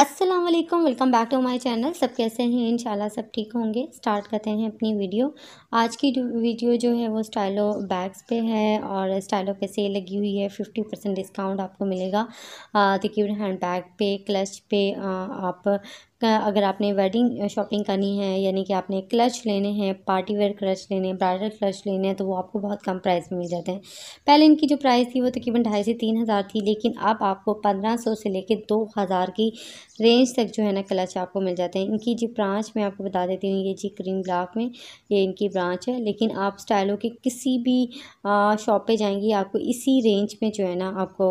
अस्सलाम वालेकुम welcome back to my channel सब कैसे हैं इंशाल्लाह सब ठीक होंगे स्टार्ट करते हैं अपनी वीडियो आज की वीडियो जो है वो स्टाइलो बैग्स पे है और स्टाइलो पे सेल लगी हुई है फिफ्टी परसेंट डिस्काउंट आपको मिलेगा देखिए हैंड बैग पे क्लच पे आप अगर आपने वेडिंग शॉपिंग करनी है यानी कि आपने क्लच लेने हैं पार्टी वेयर क्लच लेने हैं ब्राइडल क्लच लेने हैं तो वो आपको बहुत कम प्राइस में मिल जाते हैं पहले इनकी जो प्राइस थी वो तकरीबन ढाई से तीन हज़ार थी लेकिन अब आपको पंद्रह सौ से लेकर दो हज़ार की रेंज तक जो है ना क्लच आपको मिल जाते हैं इनकी जो ब्रांच मैं आपको बता देती हूँ ये जी क्रीम ब्लॉक में ये इनकी ब्रांच है लेकिन आप स्टाइलों के किसी भी शॉप पर जाएंगी आपको इसी रेंज में जो है ना आपको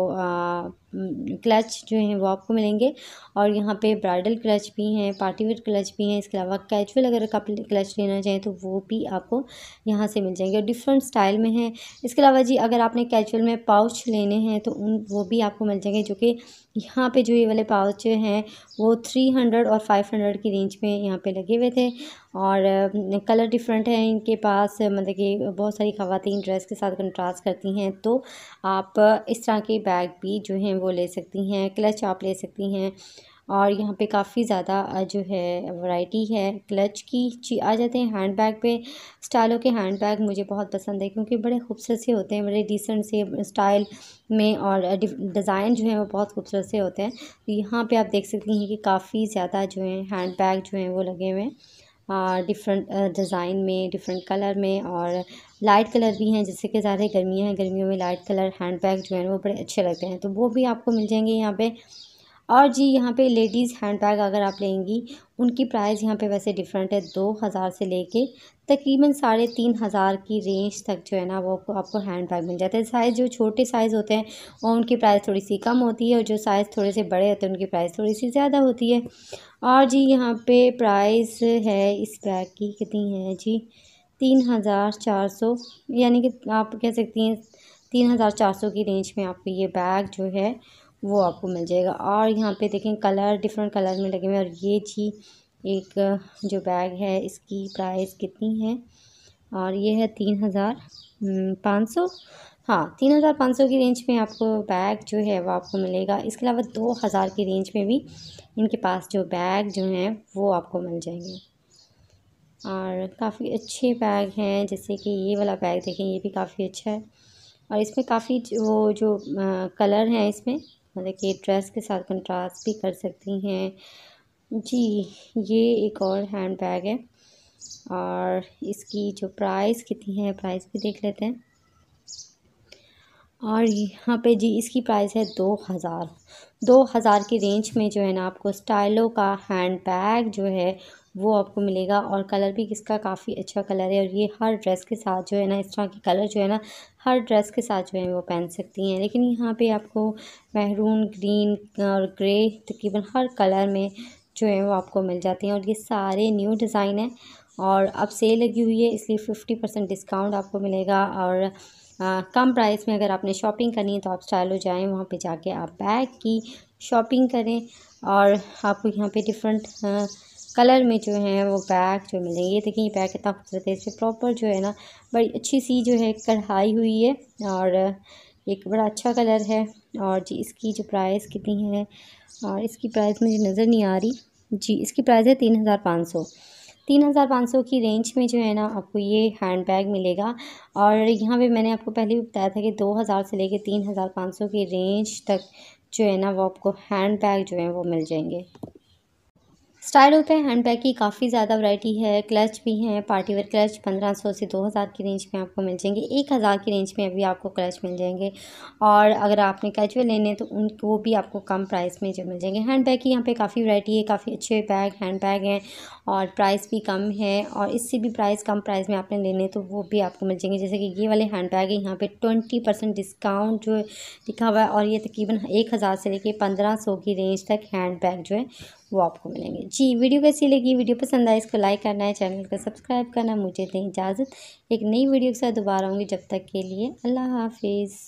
क्लच जो हैं वो आपको मिलेंगे और यहाँ पे ब्राइडल क्लच भी हैं पार्टीवेयर क्लच भी हैं इसके अलावा कैजुअल अगर आप क्लच लेना चाहें तो वो भी आपको यहाँ से मिल जाएंगे और डिफरेंट स्टाइल में हैं इसके अलावा जी अगर आपने कैजुअल में पाउच लेने हैं तो उन वो भी आपको मिल जाएंगे जो कि यहाँ पे जो ये वाले पाउच हैं वो थ्री हंड्रेड और फाइव हंड्रेड की रेंज में यहाँ पे लगे हुए थे और कलर डिफरेंट है इनके पास मतलब कि बहुत सारी खातन ड्रेस के साथ कंट्रास्ट करती हैं तो आप इस तरह के बैग भी जो हैं वो ले सकती हैं क्लच आप ले सकती हैं और यहाँ पे काफ़ी ज़्यादा जो है वैरायटी है क्लच की ची आ जाते हैं हैंड बैग पे स्टाइलों के हैंड बैग मुझे बहुत पसंद है क्योंकि बड़े खूबसूरत से होते हैं बड़े डिसेंट से स्टाइल में और डिज़ाइन जो है वो बहुत खूबसूरत से होते हैं तो यहाँ पे आप देख सकती हैं कि काफ़ी ज़्यादा जो है हैंड बैग जो हैं वो लगे हुए हैं और डिफरेंट डिज़ाइन में डिफरेंट कलर में और लाइट कलर भी हैं जैसे कि ज़्यादा गर्मियाँ हैं गर्मियों में लाइट कलर हैंड बैग जो है वो बड़े अच्छे लगते हैं तो वो भी आपको मिल जाएंगे यहाँ पे और जी यहाँ पे लेडीज़ हैंड बैग अगर आप लेंगी उनकी प्राइस यहाँ पे वैसे डिफरेंट है दो हज़ार से लेके तकरीबन साढ़े तीन हज़ार की रेंज तक जो है ना वो आपको हैंड बैग मिल जाता है साइज़ जो छोटे साइज़ होते हैं और उनकी प्राइस थोड़ी सी कम होती है और जो साइज़ थोड़े से बड़े होते हैं उनकी प्राइस थोड़ी सी ज़्यादा होती है और जी यहाँ पे प्राइस है इस बैग की कितनी है जी तीन हज़ार चार सौ यानी कि आप कह सकती हैं तीन हज़ार चार सौ की रेंज में आपको ये बैग जो है वो आपको मिल जाएगा और यहाँ पे देखें कलर डिफरेंट कलर में लगे हुए हैं और ये जी एक जो बैग है इसकी प्राइस कितनी है और ये है तीन हज़ार हम्म, पाँच सौ हाँ तीन हज़ार पाँच सौ की रेंज में आपको बैग जो है वो आपको मिलेगा इसके अलावा दो हज़ार की रेंज में भी इनके पास जो बैग जो हैं वो आपको मिल जाएंगे और काफ़ी अच्छे बैग हैं जैसे कि ये वाला बैग देखें ये भी काफ़ी अच्छा है और इसमें काफ़ी वो जो, जो आ, कलर हैं इसमें मतलब कि ड्रेस के साथ कंट्रास्ट भी कर सकती हैं जी ये एक और हैंड बैग है और इसकी जो प्राइस कितनी है प्राइस भी देख लेते हैं और यहाँ पे जी इसकी प्राइस है दो हज़ार दो हज़ार की रेंज में जो है ना आपको स्टाइलो का हैंड बैग जो है वो आपको मिलेगा और कलर भी इसका काफ़ी अच्छा कलर है और ये हर ड्रेस के साथ जो है ना इस तरह के कलर जो है ना हर ड्रेस के साथ जो है वो पहन सकती हैं लेकिन यहाँ पे आपको महरून ग्रीन और ग्रे तकरीबन हर कलर में जो है वो आपको मिल जाते हैं और ये सारे न्यू डिज़ाइन हैं और अब सेल लगी हुई है इसलिए फिफ्टी परसेंट डिस्काउंट आपको मिलेगा और आ, कम प्राइस में अगर आपने शॉपिंग करनी है तो आप स्टाइलो जाएँ वहाँ पर जाके आप बैग की शॉपिंग करें और आपको यहाँ पे डिफरेंट कलर में जो है वो पैक जो मिलेंगे ये देखिए ये पैक कितना खूबसूरत है इसमें प्रॉपर जो है ना बड़ी अच्छी सी जो है कढ़ाई हुई है और एक बड़ा अच्छा कलर है और जी इसकी जो प्राइस कितनी है और इसकी प्राइस मुझे नज़र नहीं आ रही जी इसकी प्राइस है तीन हज़ार पाँच सौ तीन हज़ार पाँच सौ की रेंज में जो है ना आपको ये हैंड बैग मिलेगा और यहाँ पे मैंने आपको पहले भी बताया था कि दो हज़ार से लेके तीन हज़ार पाँच सौ की रेंज तक जो है ना वो आपको हैंड बैग जो है वो मिल जाएंगे स्टाइल होते हैं हैंड बैग की काफ़ी ज़्यादा वैरायटी है क्लच भी हैं पार्टी वेयर क्लच पंद्रह सौ से दो हज़ार की रेंज में आपको मिल जाएंगे एक हज़ार की रेंज में अभी आपको क्लच मिल जाएंगे और अगर आपने कैचुअल लेने तो उन वो भी आपको कम प्राइस में जो मिल जाएंगे हैंड बैग की यहाँ पे काफ़ी वरायटी है काफ़ी अच्छे बैग हैंड बैग हैं और प्राइस भी कम है और इससे भी प्राइस कम प्राइस में आपने लेने तो वो भी आपको मिल जाएंगे जैसे कि ये वाले हैंड बैग है यहाँ पर ट्वेंटी परसेंट डिस्काउंट जो लिखा हुआ है और ये तकरीबन एक हज़ार से लेके पंद्रह सौ की रेंज तक हैंड बैग जो है वो आपको मिलेंगे जी वीडियो कैसी लगी वीडियो पसंद आए इसको लाइक करना है चैनल को सब्सक्राइब करना मुझे दें इजाज़त एक नई वीडियो के साथ दोबारा आऊँगी जब तक के लिए अल्लाह हाफिज़